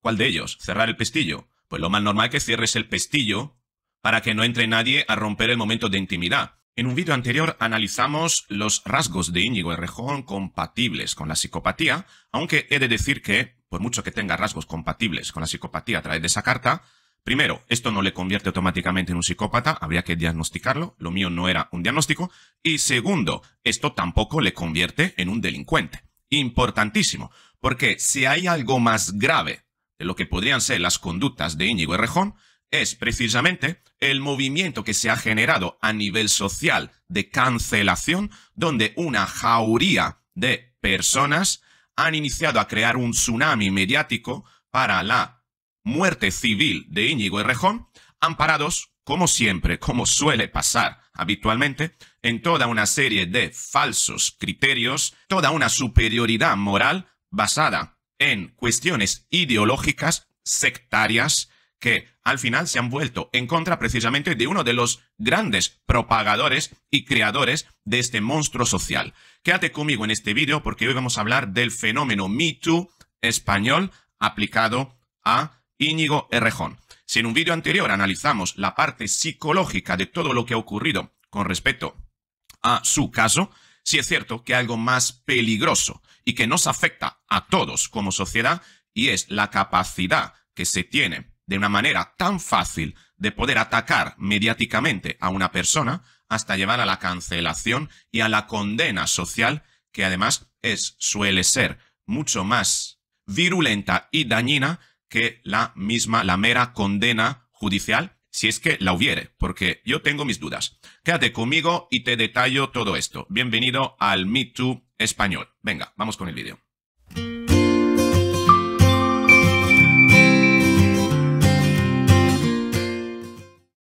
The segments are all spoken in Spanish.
¿Cuál de ellos? Cerrar el pestillo. Pues lo más normal que cierres el pestillo para que no entre nadie a romper el momento de intimidad. En un vídeo anterior analizamos los rasgos de Íñigo Errejón compatibles con la psicopatía, aunque he de decir que, por mucho que tenga rasgos compatibles con la psicopatía a través de esa carta, primero, esto no le convierte automáticamente en un psicópata, habría que diagnosticarlo, lo mío no era un diagnóstico, y segundo, esto tampoco le convierte en un delincuente. Importantísimo, porque si hay algo más grave lo que podrían ser las conductas de Íñigo Errejón es precisamente el movimiento que se ha generado a nivel social de cancelación, donde una jauría de personas han iniciado a crear un tsunami mediático para la muerte civil de Íñigo Errejón, amparados, como siempre, como suele pasar habitualmente, en toda una serie de falsos criterios, toda una superioridad moral basada en cuestiones ideológicas sectarias que al final se han vuelto en contra precisamente de uno de los grandes propagadores y creadores de este monstruo social. Quédate conmigo en este vídeo porque hoy vamos a hablar del fenómeno Me Too español aplicado a Íñigo Errejón. Si en un vídeo anterior analizamos la parte psicológica de todo lo que ha ocurrido con respecto a su caso, si es cierto que algo más peligroso y que nos afecta a todos como sociedad y es la capacidad que se tiene de una manera tan fácil de poder atacar mediáticamente a una persona hasta llevar a la cancelación y a la condena social que además es suele ser mucho más virulenta y dañina que la misma la mera condena judicial si es que la hubiere, porque yo tengo mis dudas. Quédate conmigo y te detallo todo esto. Bienvenido al Me Too español. Venga, vamos con el vídeo.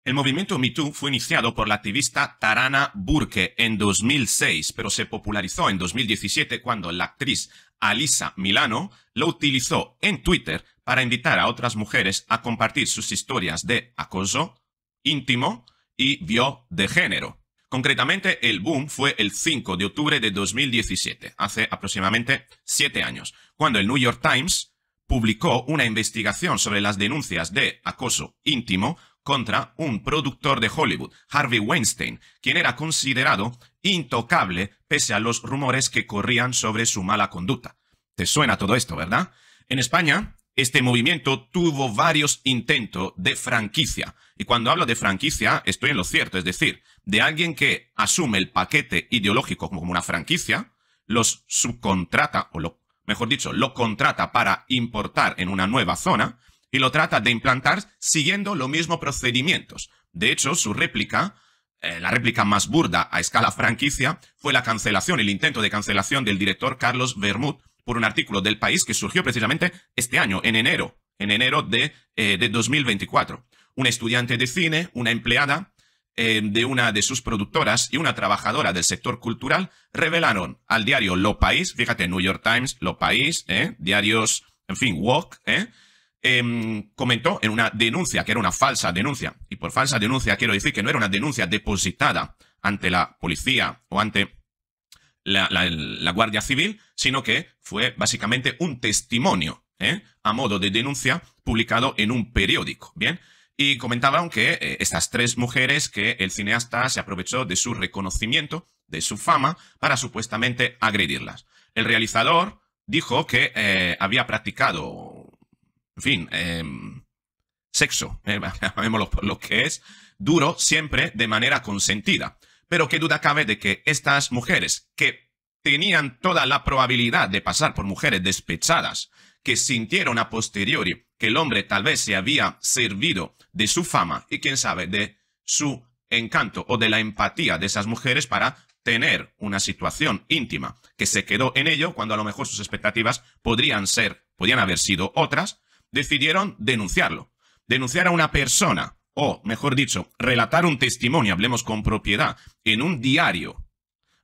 El movimiento MeToo fue iniciado por la activista Tarana Burke en 2006, pero se popularizó en 2017 cuando la actriz Alisa Milano lo utilizó en Twitter para invitar a otras mujeres a compartir sus historias de acoso íntimo y vio de género. Concretamente, el boom fue el 5 de octubre de 2017, hace aproximadamente 7 años, cuando el New York Times publicó una investigación sobre las denuncias de acoso íntimo contra un productor de Hollywood, Harvey Weinstein, quien era considerado intocable pese a los rumores que corrían sobre su mala conducta. ¿Te suena todo esto, verdad? En España, este movimiento tuvo varios intentos de franquicia. Y cuando hablo de franquicia, estoy en lo cierto, es decir, de alguien que asume el paquete ideológico como una franquicia, los subcontrata, o lo, mejor dicho, lo contrata para importar en una nueva zona y lo trata de implantar siguiendo los mismos procedimientos. De hecho, su réplica, eh, la réplica más burda a escala franquicia, fue la cancelación, el intento de cancelación del director Carlos Bermud por un artículo del país que surgió precisamente este año, en enero, en enero de, 2024. Eh, un estudiante de cine, una empleada eh, de una de sus productoras y una trabajadora del sector cultural revelaron al diario Lo País, fíjate, New York Times, Lo País, eh, diarios, en fin, Walk, em, comentó en una denuncia, que era una falsa denuncia, y por falsa denuncia quiero decir que no era una denuncia depositada ante la policía o ante la, Guardia Civil, sino que fue básicamente un testimonio ¿eh? a modo de denuncia publicado en un periódico. Bien, y comentaban que eh, estas tres mujeres, que el cineasta se aprovechó de su reconocimiento, de su fama, para supuestamente agredirlas. El realizador dijo que eh, había practicado, en fin, em, sexo, llamémoslo lo que es, duro siempre de manera consentida. Pero qué duda cabe de que estas mujeres, que tenían toda la probabilidad de pasar por mujeres despechadas, que sintieron a posteriori que el hombre tal vez se había servido de su fama y quién sabe de su encanto o de la empatía de esas mujeres para tener una situación íntima que se quedó en ello cuando a lo mejor sus expectativas podrían ser, podían haber sido otras, decidieron denunciarlo. Denunciar a una persona o mejor dicho, relatar un testimonio, hablemos con propiedad, en un diario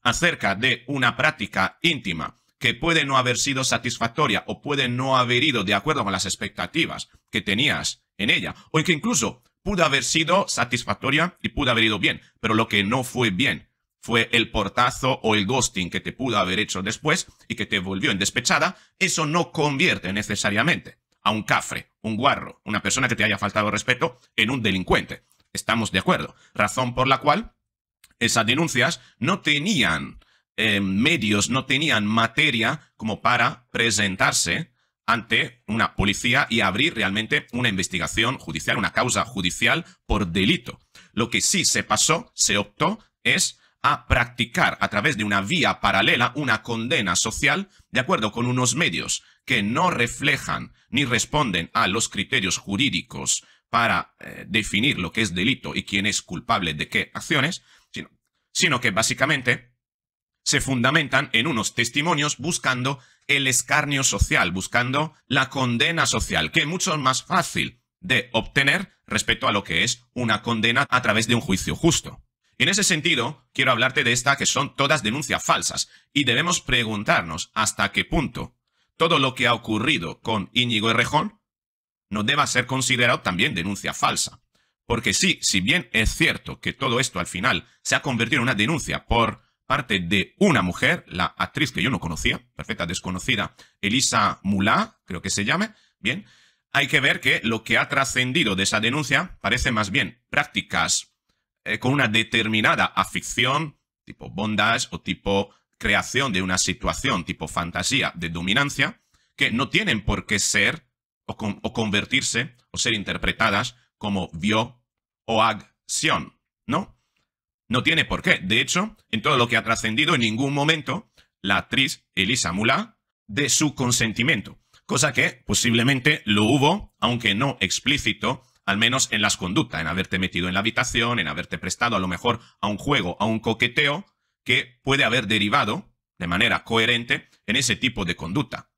acerca de una práctica íntima que puede no haber sido satisfactoria o puede no haber ido de acuerdo con las expectativas que tenías en ella, o que incluso pudo haber sido satisfactoria y pudo haber ido bien, pero lo que no fue bien fue el portazo o el ghosting que te pudo haber hecho después y que te volvió en despechada, eso no convierte necesariamente a un cafre un guarro, una persona que te haya faltado respeto, en un delincuente. Estamos de acuerdo. Razón por la cual esas denuncias no tenían eh, medios, no tenían materia como para presentarse ante una policía y abrir realmente una investigación judicial, una causa judicial por delito. Lo que sí se pasó, se optó, es a practicar a través de una vía paralela una condena social de acuerdo con unos medios que no reflejan ni responden a los criterios jurídicos para eh, definir lo que es delito y quién es culpable de qué acciones, sino, sino que básicamente se fundamentan en unos testimonios buscando el escarnio social, buscando la condena social, que es mucho más fácil de obtener respecto a lo que es una condena a través de un juicio justo. En ese sentido, quiero hablarte de esta que son todas denuncias falsas y debemos preguntarnos hasta qué punto todo lo que ha ocurrido con Íñigo Rejón no deba ser considerado también denuncia falsa. Porque sí, si bien es cierto que todo esto al final se ha convertido en una denuncia por parte de una mujer, la actriz que yo no conocía, perfecta desconocida, Elisa Mulá, creo que se llame, bien, hay que ver que lo que ha trascendido de esa denuncia parece más bien prácticas eh, con una determinada afición, tipo bondage o tipo creación de una situación tipo fantasía de dominancia que no tienen por qué ser o, convertirse o ser interpretadas como vio o acción, ¿no? No tiene por qué. De hecho, en todo lo que ha trascendido, en ningún momento la actriz Elisa Mulá de su consentimiento, cosa que posiblemente lo hubo, aunque no explícito, al menos en las conductas, en haberte metido en la habitación, en haberte prestado a lo mejor a un juego, a un coqueteo, que puede haber derivado, de manera coherente, en ese tipo de conducta.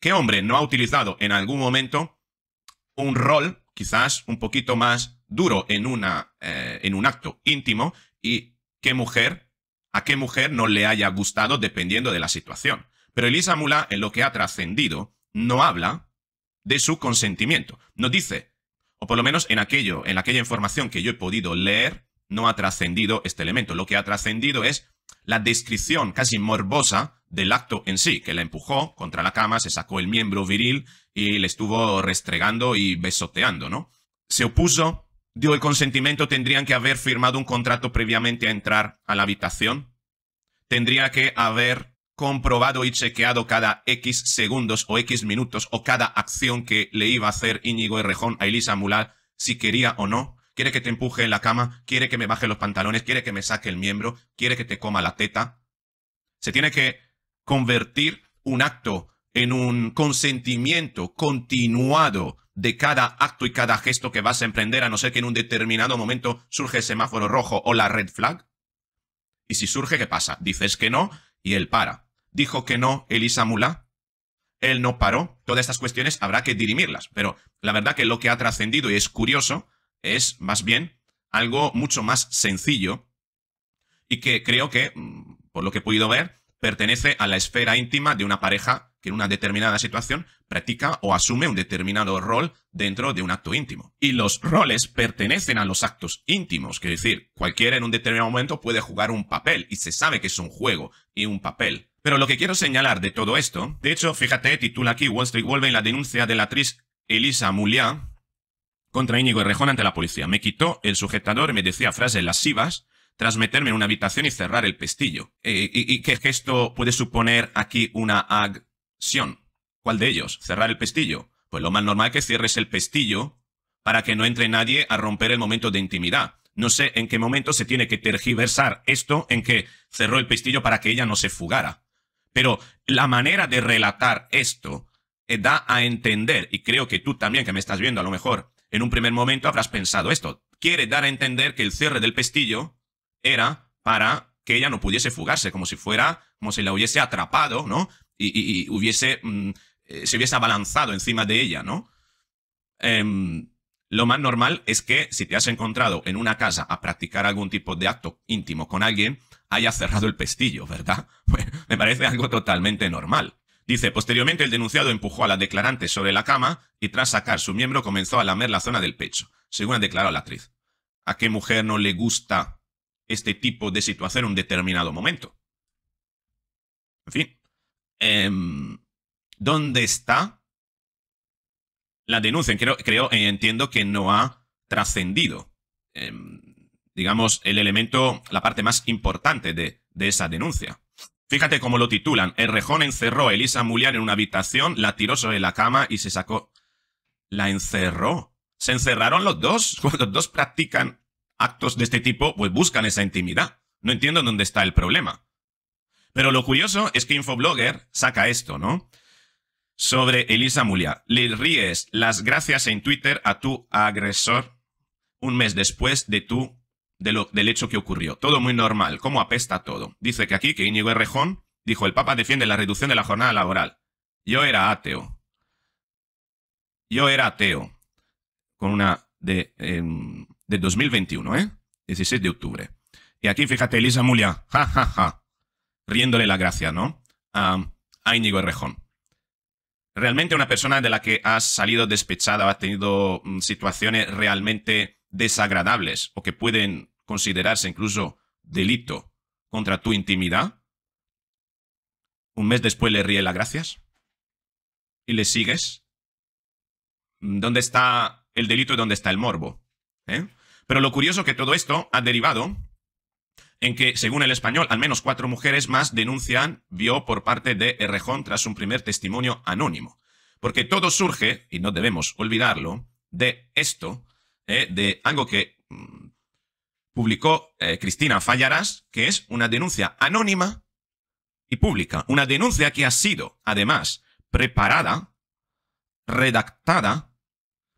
¿Qué hombre no ha utilizado en algún momento un rol quizás un poquito más duro en, una, eh, en un acto íntimo y qué mujer, a qué mujer no le haya gustado dependiendo de la situación? Pero Elisa Mula, en lo que ha trascendido, no habla de su consentimiento. No dice, o por lo menos en, aquello, en aquella información que yo he podido leer, no ha trascendido este elemento. Lo que ha trascendido es la descripción casi morbosa del acto en sí, que la empujó contra la cama, se sacó el miembro viril y le estuvo restregando y besoteando, ¿no? Se opuso, dio el consentimiento, tendrían que haber firmado un contrato previamente a entrar a la habitación, tendría que haber comprobado y chequeado cada X segundos o X minutos o cada acción que le iba a hacer Íñigo Errejón a Elisa Mular, si quería o no, quiere que te empuje en la cama, quiere que me baje los pantalones, quiere que me saque el miembro, quiere que te coma la teta. Se tiene que convertir un acto en un consentimiento continuado de cada acto y cada gesto que vas a emprender, a no ser que en un determinado momento surge el semáforo rojo o la red flag. Y si surge, ¿qué pasa? Dices que no y él para. Dijo que no Elisa Mulá. Él no paró. Todas estas cuestiones habrá que dirimirlas. Pero la verdad que lo que ha trascendido y es curioso es más bien algo mucho más sencillo y que creo que, mm, por lo que he podido ver, pertenece a la esfera íntima de una pareja que en una determinada situación practica o asume un determinado rol dentro de un acto íntimo. Y los roles pertenecen a los actos íntimos, que es decir, cualquiera en un determinado momento puede jugar un papel y se sabe que es un juego y un papel. Pero lo que quiero señalar de todo esto, de hecho, fíjate, titula aquí Wall Street Wolverine la denuncia de la actriz Elisa Moulian, contra Íñigo Errejón ante la policía. Me quitó el sujetador, y me decía frases lascivas tras meterme en una habitación y cerrar el pestillo. Eh, ¿Y, qué gesto puede suponer aquí una acción? ¿Cuál de ellos? ¿Cerrar el pestillo? Pues lo más normal es que cierres el pestillo para que no entre nadie a romper el momento de intimidad. No sé en qué momento se tiene que tergiversar esto en que cerró el pestillo para que ella no se fugara. Pero la manera de relatar esto eh, da a entender, y creo que tú también que me estás viendo a lo mejor, en un primer momento habrás pensado esto. Quiere dar a entender que el cierre del pestillo era para que ella no pudiese fugarse, como si fuera, como si la hubiese atrapado, ¿no? Y, hubiese, mm, eh, se hubiese abalanzado encima de ella, ¿no? Em, lo más normal es que si te has encontrado en una casa a practicar algún tipo de acto íntimo con alguien, haya cerrado el pestillo, ¿verdad? Pues, me parece algo totalmente normal. Dice, posteriormente el denunciado empujó a la declarante sobre la cama y tras sacar su miembro comenzó a lamer la zona del pecho, según ha declarado la actriz. ¿A qué mujer no le gusta este tipo de situación en un determinado momento? En fin, em, ¿dónde está la denuncia? Creo, creo eh, entiendo que no ha trascendido, em, digamos, el elemento, la parte más importante de esa denuncia. Fíjate cómo lo titulan. El rejón encerró a Elisa Mulián en una habitación, la tiró sobre la cama y se sacó. La encerró. Se encerraron los dos. Cuando los dos practican actos de este tipo, pues buscan esa intimidad. No entiendo dónde está el problema. Pero lo curioso es que Infoblogger saca esto, ¿no? Sobre Elisa Mulia. Le ríes las gracias en Twitter a tu agresor un mes después de tu del hecho que ocurrió. Todo muy normal, cómo apesta todo. Dice que aquí, que Íñigo Errejón, dijo, el Papa defiende la reducción de la jornada laboral. Yo era ateo. Yo era ateo. Con una de, 2021, em, ¿eh? 16 de octubre. Y aquí, fíjate, Elisa Mulia, ja, ja, ja, riéndole la gracia, ¿no? A, Íñigo Errejón. Realmente una persona de la que has salido despechada, has tenido mm, situaciones realmente desagradables o que pueden considerarse incluso delito contra tu intimidad, un mes después le ríe las gracias y le sigues. ¿Dónde está el delito y dónde está el morbo? ¿Eh? Pero lo curioso que todo esto ha derivado en que, según el español, al menos cuatro mujeres más denuncian vio por parte de Errejón tras un primer testimonio anónimo. Porque todo surge, y no debemos olvidarlo, de esto, eh, de algo que mm, publicó eh, Cristina Fallarás, que es una denuncia anónima y pública. Una denuncia que ha sido, además, preparada, redactada,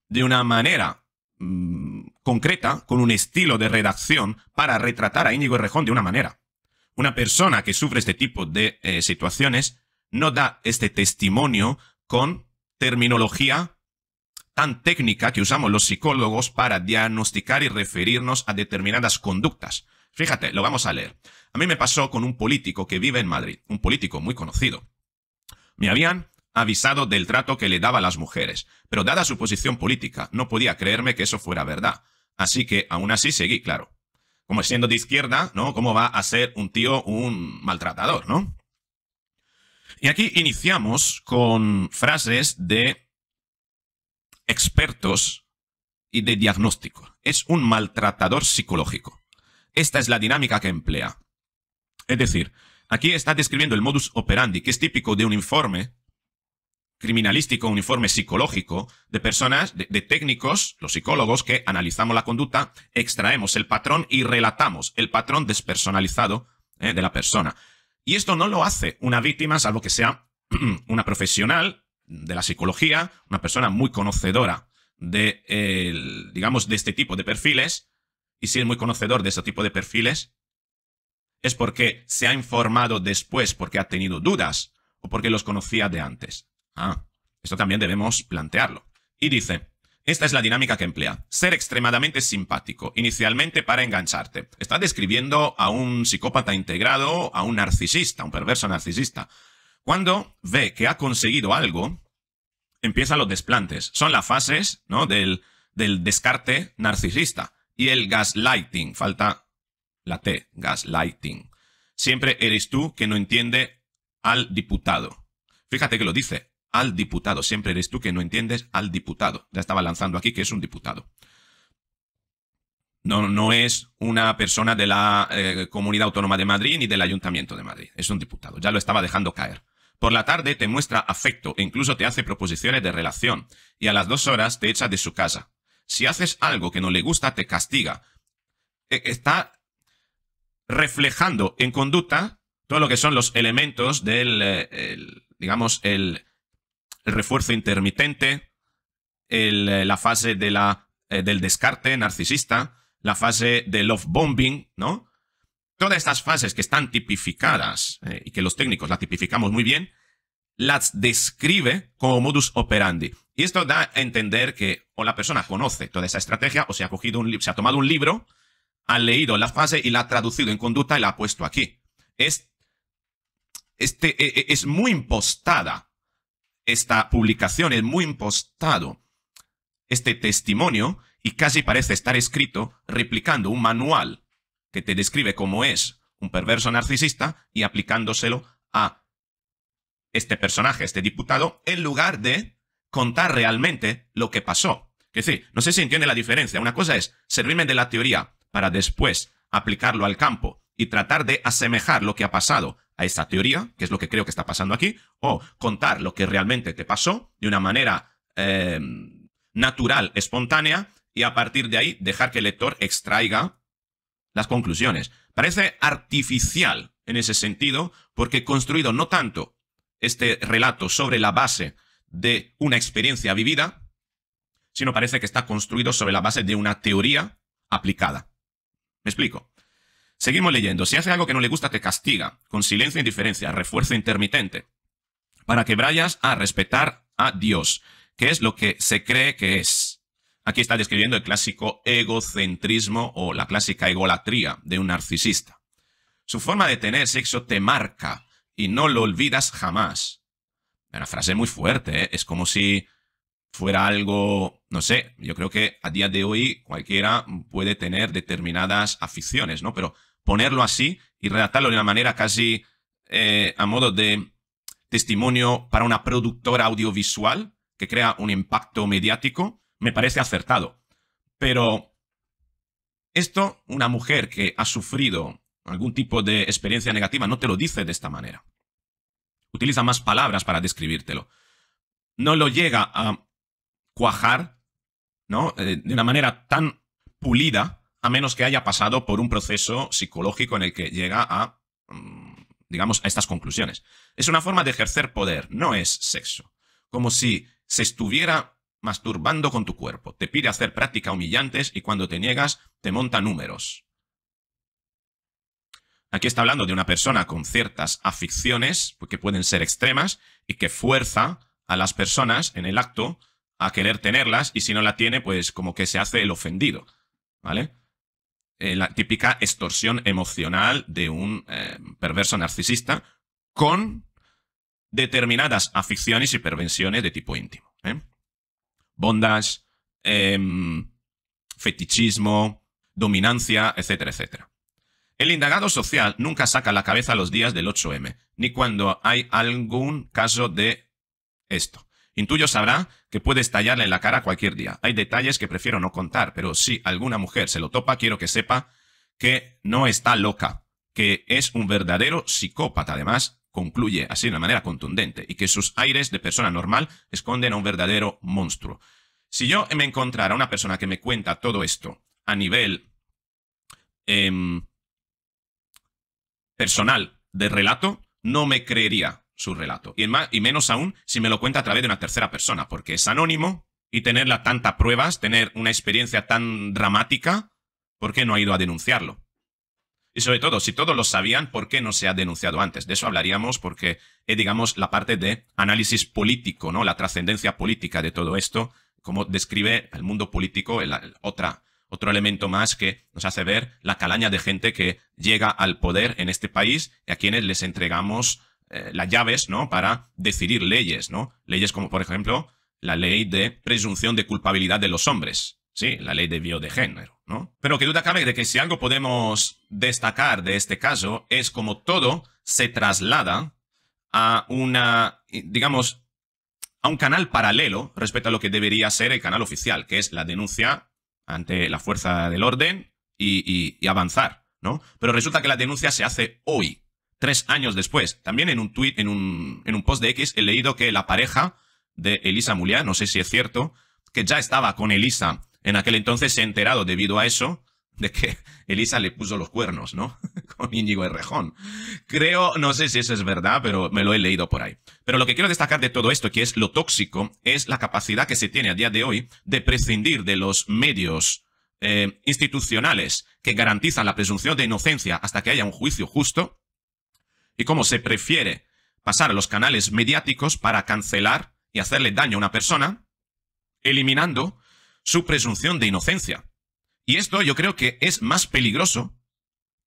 de una manera mm, concreta, con un estilo de redacción, para retratar a Íñigo Errejón de una manera. Una persona que sufre este tipo de eh, situaciones no da este testimonio con terminología tan técnica que usamos los psicólogos para diagnosticar y referirnos a determinadas conductas. Fíjate, lo vamos a leer. A mí me pasó con un político que vive en Madrid, un político muy conocido. Me habían avisado del trato que le daba a las mujeres, pero dada su posición política, no podía creerme que eso fuera verdad. Así que aún así seguí, claro. Como siendo de izquierda, ¿no? ¿Cómo va a ser un tío un maltratador, no? Y aquí iniciamos con frases de expertos y de diagnóstico. Es un maltratador psicológico. Esta es la dinámica que emplea. Es decir, aquí está describiendo el modus operandi, que es típico de un informe criminalístico, un informe psicológico de personas, de, técnicos, los psicólogos, que analizamos la conducta, extraemos el patrón y relatamos el patrón despersonalizado eh, de la persona. Y esto no lo hace una víctima, salvo que sea una profesional de la psicología, una persona muy conocedora de, digamos, de este tipo de perfiles, y si es muy conocedor de este tipo de perfiles, es porque se ha informado después, porque ha tenido dudas o porque los conocía de antes. Ah, esto también debemos plantearlo. Y dice, esta es la dinámica que emplea. Ser extremadamente simpático, inicialmente para engancharte. Está describiendo a un psicópata integrado, a un narcisista, un perverso narcisista, cuando ve que ha conseguido algo, empiezan los desplantes. Son las fases del, descarte narcisista. Y el gaslighting, falta la T, gaslighting. Siempre eres tú que no entiende al diputado. Fíjate que lo dice, al diputado. Siempre eres tú que no entiendes al diputado. Ya estaba lanzando aquí que es un diputado. No, no es una persona de la eh, Comunidad Autónoma de Madrid ni del Ayuntamiento de Madrid. Es un diputado. Ya lo estaba dejando caer. Por la tarde te muestra afecto e incluso te hace proposiciones de relación, y a las dos horas te echa de su casa. Si haces algo que no le gusta, te castiga. E, está reflejando en conducta todo lo que son los elementos del, eh, digamos, el, refuerzo intermitente, eh, la fase de la, eh, del descarte narcisista, la fase del love bombing, ¿no? Todas estas fases que están tipificadas eh, y que los técnicos las tipificamos muy bien, las describe como modus operandi. Y esto da a entender que o la persona conoce toda esa estrategia o se ha, cogido un se ha tomado un libro, ha leído la fase y la ha traducido en conducta y la ha puesto aquí. Es, este, e, e, es muy impostada esta publicación, es muy impostado este testimonio y casi parece estar escrito replicando un manual que te describe cómo es un perverso narcisista y aplicándoselo a este personaje, este diputado, en lugar de contar realmente lo que pasó. Que sí, no sé si entiende la diferencia. Una cosa es servirme de la teoría para después aplicarlo al campo y tratar de asemejar lo que ha pasado a esa teoría, que es lo que creo que está pasando aquí, o contar lo que realmente te pasó de una manera eh, natural, espontánea, y a partir de ahí dejar que el lector extraiga las conclusiones. Parece artificial en ese sentido, porque construido no tanto este relato sobre la base de una experiencia vivida, sino parece que está construido sobre la base de una teoría aplicada. ¿Me explico? Seguimos leyendo. Si hace algo que no le gusta, te castiga, con silencio e indiferencia, refuerzo intermitente, para que vayas a respetar a Dios, que es lo que se cree que es. Aquí está describiendo el clásico egocentrismo o la clásica egolatría de un narcisista. Su forma de tener sexo te marca y no lo olvidas jamás. Una frase muy fuerte, ¿eh? es como si fuera algo, no sé, yo creo que a día de hoy cualquiera puede tener determinadas aficiones, ¿no? Pero ponerlo así y redactarlo de una manera casi eh, a modo de testimonio para una productora audiovisual que crea un impacto mediático, me parece acertado. Pero esto, una mujer que ha sufrido algún tipo de experiencia negativa no te lo dice de esta manera. Utiliza más palabras para describírtelo. No lo llega a cuajar, ¿no? Eh, de una manera tan pulida, a menos que haya pasado por un proceso psicológico en el que llega a, mm, digamos, a estas conclusiones. Es una forma de ejercer poder, no es sexo. Como si se estuviera masturbando con tu cuerpo. Te pide hacer práctica humillantes y cuando te niegas, te monta números. Aquí está hablando de una persona con ciertas aficiones que pueden ser extremas y que fuerza a las personas en el acto a querer tenerlas y si no la tiene, pues como que se hace el ofendido, ¿vale? Eh, la típica extorsión emocional de un eh, perverso narcisista con determinadas aficiones y pervenciones de tipo íntimo. ¿eh? bondage, em, fetichismo, dominancia, etcétera, etcétera. El indagado social nunca saca la cabeza los días del 8M, ni cuando hay algún caso de esto. Intuyo sabrá que puede estallarle en la cara cualquier día. Hay detalles que prefiero no contar, pero si alguna mujer se lo topa, quiero que sepa que no está loca, que es un verdadero psicópata además, concluye así de una manera contundente y que sus aires de persona normal esconden a un verdadero monstruo. Si yo me encontrara una persona que me cuenta todo esto a nivel em, personal de relato, no me creería su relato. Y, y menos aún si me lo cuenta a través de una tercera persona, porque es anónimo y tenerla tantas pruebas, tener una experiencia tan dramática, ¿por qué no ha ido a denunciarlo? Y sobre todo, si todos lo sabían, ¿por qué no se ha denunciado antes? De eso hablaríamos porque es, digamos, la parte de análisis político, ¿no? La trascendencia política de todo esto, como describe el mundo político, el, otra, otro elemento más que nos hace ver la calaña de gente que llega al poder en este país y a quienes les entregamos eh, las llaves, ¿no? Para decidir leyes, ¿no? Leyes como, por ejemplo, la ley de presunción de culpabilidad de los hombres, ¿sí? La ley de género. Pero que duda cabe de que si algo podemos destacar de este caso es como todo se traslada a una, eh, digamos, a un canal paralelo respecto a lo que debería ser el canal oficial, que es la denuncia ante la fuerza del orden y, avanzar, ¿no? Pero resulta que la denuncia se hace hoy, tres años después. También en un tweet, en un, en un post de X, he leído que la pareja de Elisa Mulián, no sé si es cierto, que ya estaba con Elisa en aquel entonces se enterado debido a eso de que Elisa le puso los cuernos, ¿no? Con Íñigo rejón. Creo, no sé si eso es verdad, pero me lo he leído por ahí. Pero lo que quiero destacar de todo esto, que es lo tóxico, es la capacidad que se tiene a día de hoy de prescindir de los medios eh, institucionales que garantizan la presunción de inocencia hasta que haya un juicio justo, y cómo se prefiere pasar a los canales mediáticos para cancelar y hacerle daño a una persona, eliminando su presunción de inocencia. Y esto yo creo que es más peligroso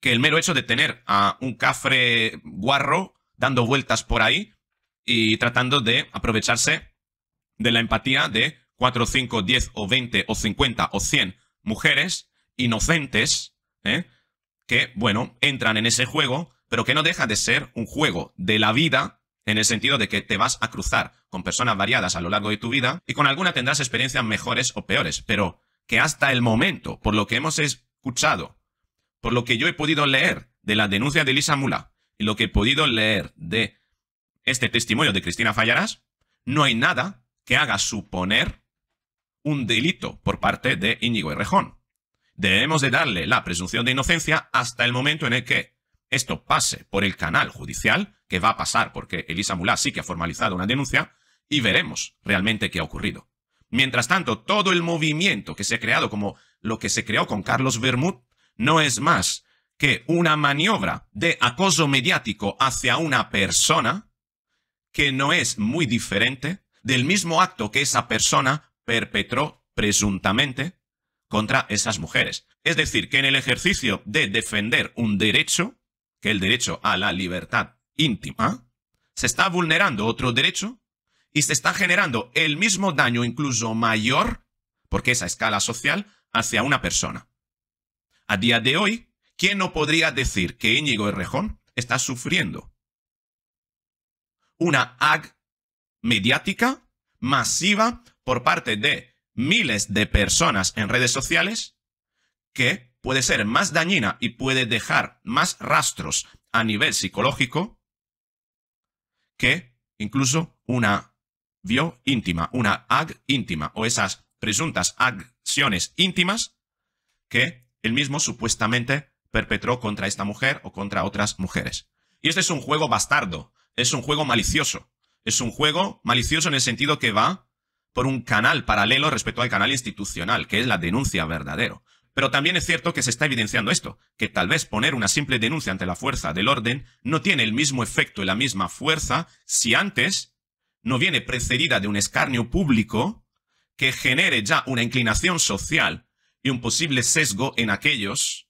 que el mero hecho de tener a un cafre guarro dando vueltas por ahí y tratando de aprovecharse de la empatía de 4, 5, 10 o 20 o 50 o 100 mujeres inocentes, ¿eh? que, bueno, entran en ese juego, pero que no deja de ser un juego de la vida en el sentido de que te vas a cruzar con personas variadas a lo largo de tu vida y con alguna tendrás experiencias mejores o peores, pero que hasta el momento, por lo que hemos escuchado, por lo que yo he podido leer de la denuncia de Lisa Mula y lo que he podido leer de este testimonio de Cristina Fallarás, no hay nada que haga suponer un delito por parte de Íñigo Errejón. Debemos de darle la presunción de inocencia hasta el momento en el que esto pase por el canal judicial, que va a pasar porque Elisa Mulá sí que ha formalizado una denuncia, y veremos realmente qué ha ocurrido. Mientras tanto, todo el movimiento que se ha creado como lo que se creó con Carlos Bermud no es más que una maniobra de acoso mediático hacia una persona que no es muy diferente del mismo acto que esa persona perpetró presuntamente contra esas mujeres. Es decir, que en el ejercicio de defender un derecho, que el derecho a la libertad íntima, se está vulnerando otro derecho y se está generando el mismo daño, incluso mayor, porque esa escala social, hacia una persona. A día de hoy, ¿quién no podría decir que Íñigo Errejón está sufriendo una ag mediática masiva por parte de miles de personas en redes sociales que puede ser más dañina y puede dejar más rastros a nivel psicológico que incluso una vio íntima, una ag íntima o esas presuntas acciones íntimas que el mismo supuestamente perpetró contra esta mujer o contra otras mujeres. Y este es un juego bastardo, es un juego malicioso, es un juego malicioso en el sentido que va por un canal paralelo respecto al canal institucional, que es la denuncia verdadero. Pero también es cierto que se está evidenciando esto, que tal vez poner una simple denuncia ante la fuerza del orden no tiene el mismo efecto y la misma fuerza si antes no viene precedida de un escarnio público que genere ya una inclinación social y un posible sesgo en aquellos,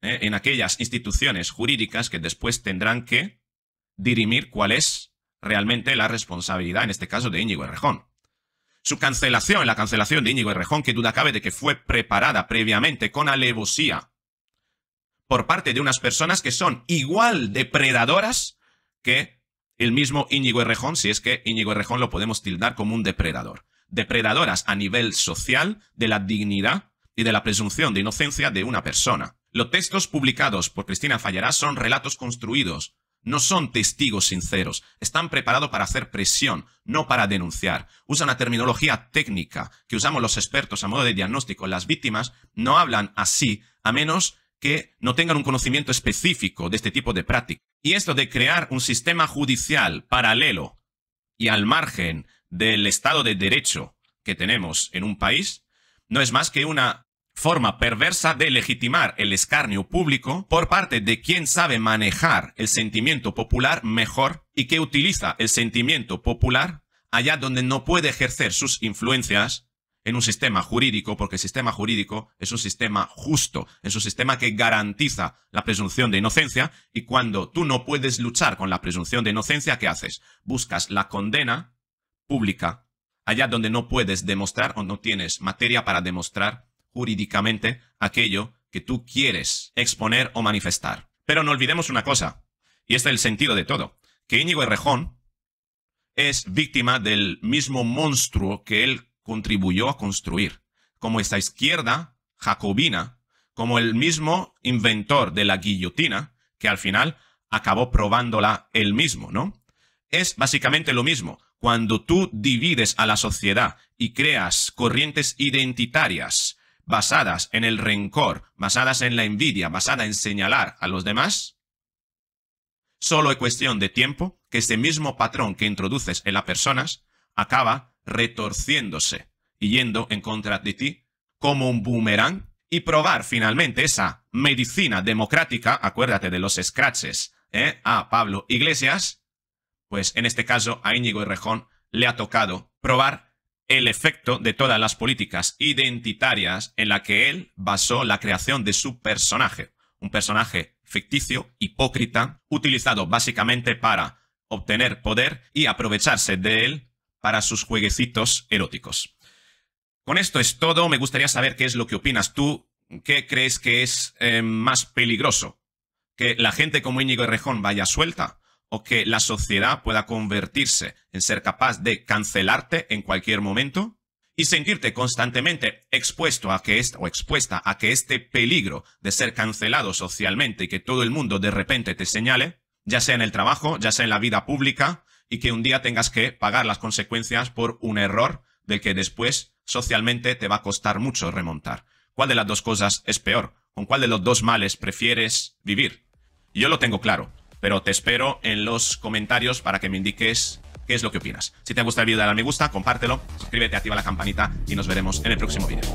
eh, en aquellas instituciones jurídicas que después tendrán que dirimir cuál es realmente la responsabilidad, en este caso, de Íñigo Errejón. Su cancelación, la cancelación de Íñigo Errejón, que duda cabe de que fue preparada previamente con alevosía por parte de unas personas que son igual depredadoras que el mismo Íñigo Errejón, si es que Íñigo Errejón lo podemos tildar como un depredador. Depredadoras a nivel social de la dignidad y de la presunción de inocencia de una persona. Los textos publicados por Cristina Fallará son relatos construidos no son testigos sinceros, están preparados para hacer presión, no para denunciar. Usan una terminología técnica que usamos los expertos a modo de diagnóstico. Las víctimas no hablan así, a menos que no tengan un conocimiento específico de este tipo de práctica. Y esto de crear un sistema judicial paralelo y al margen del Estado de Derecho que tenemos en un país, no es más que una forma perversa de legitimar el escarnio público por parte de quien sabe manejar el sentimiento popular mejor y que utiliza el sentimiento popular allá donde no puede ejercer sus influencias en un sistema jurídico, porque el sistema jurídico es un sistema justo, es un sistema que garantiza la presunción de inocencia, y cuando tú no puedes luchar con la presunción de inocencia, ¿qué haces? Buscas la condena pública, allá donde no puedes demostrar o no tienes materia para demostrar jurídicamente aquello que tú quieres exponer o manifestar. Pero no olvidemos una cosa, y este es el sentido de todo, que Íñigo Errejón es víctima del mismo monstruo que él contribuyó a construir, como esta izquierda jacobina, como el mismo inventor de la guillotina, que al final acabó probándola él mismo, ¿no? Es básicamente lo mismo. Cuando tú divides a la sociedad y creas corrientes identitarias basadas en el rencor, basadas en la envidia, basada en señalar a los demás? Solo es cuestión de tiempo que ese mismo patrón que introduces en las personas acaba retorciéndose y yendo en contra de ti como un boomerang y probar finalmente esa medicina democrática, acuérdate de los scratches, ¿eh? a Pablo Iglesias, pues en este caso a Íñigo Errejón le ha tocado probar el efecto de todas las políticas identitarias en la que él basó la creación de su personaje, un personaje ficticio, hipócrita, utilizado básicamente para obtener poder y aprovecharse de él para sus jueguecitos eróticos. Con esto es todo, me gustaría saber qué es lo que opinas tú, qué crees que es eh, más peligroso, que la gente como Íñigo Rejón vaya suelta o que la sociedad pueda convertirse en ser capaz de cancelarte en cualquier momento y sentirte constantemente expuesto a que o expuesta a que este peligro de ser cancelado socialmente y que todo el mundo de repente te señale, ya sea en el trabajo, ya sea en la vida pública, y que un día tengas que pagar las consecuencias por un error del que después socialmente te va a costar mucho remontar. ¿Cuál de las dos cosas es peor? ¿Con cuál de los dos males prefieres vivir? Yo lo tengo claro pero te espero en los comentarios para que me indiques qué es lo que opinas. Si te gusta el vídeo, dale a me gusta, compártelo, suscríbete, activa la campanita y nos veremos en el próximo vídeo.